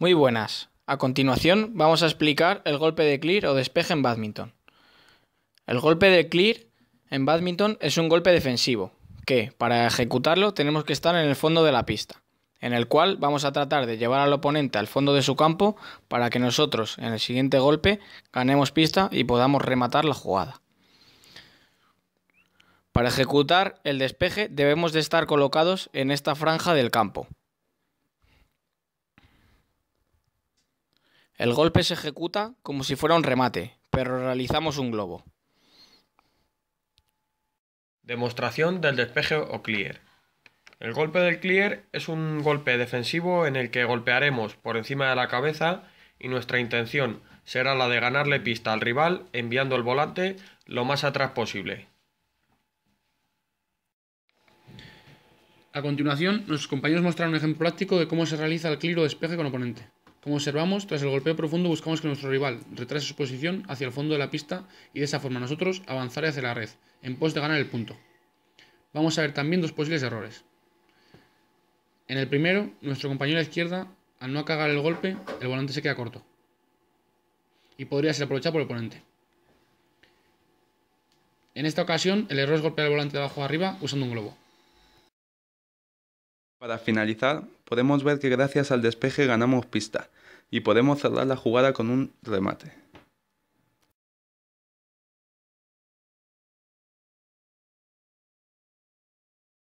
Muy buenas. A continuación vamos a explicar el golpe de clear o despeje en badminton. El golpe de clear en badminton es un golpe defensivo, que para ejecutarlo tenemos que estar en el fondo de la pista, en el cual vamos a tratar de llevar al oponente al fondo de su campo para que nosotros en el siguiente golpe ganemos pista y podamos rematar la jugada. Para ejecutar el despeje debemos de estar colocados en esta franja del campo, El golpe se ejecuta como si fuera un remate, pero realizamos un globo. Demostración del despeje o clear. El golpe del clear es un golpe defensivo en el que golpearemos por encima de la cabeza y nuestra intención será la de ganarle pista al rival enviando el volante lo más atrás posible. A continuación, nuestros compañeros mostrarán un ejemplo práctico de cómo se realiza el clear o despeje con oponente. Como observamos, tras el golpeo profundo buscamos que nuestro rival retrase su posición hacia el fondo de la pista y de esa forma nosotros avanzar hacia la red, en pos de ganar el punto. Vamos a ver también dos posibles errores. En el primero, nuestro compañero a la izquierda, al no cagar el golpe, el volante se queda corto. Y podría ser aprovechado por el oponente. En esta ocasión, el error es golpear el volante de abajo a arriba usando un globo. Para finalizar, podemos ver que gracias al despeje ganamos pista, y podemos cerrar la jugada con un remate.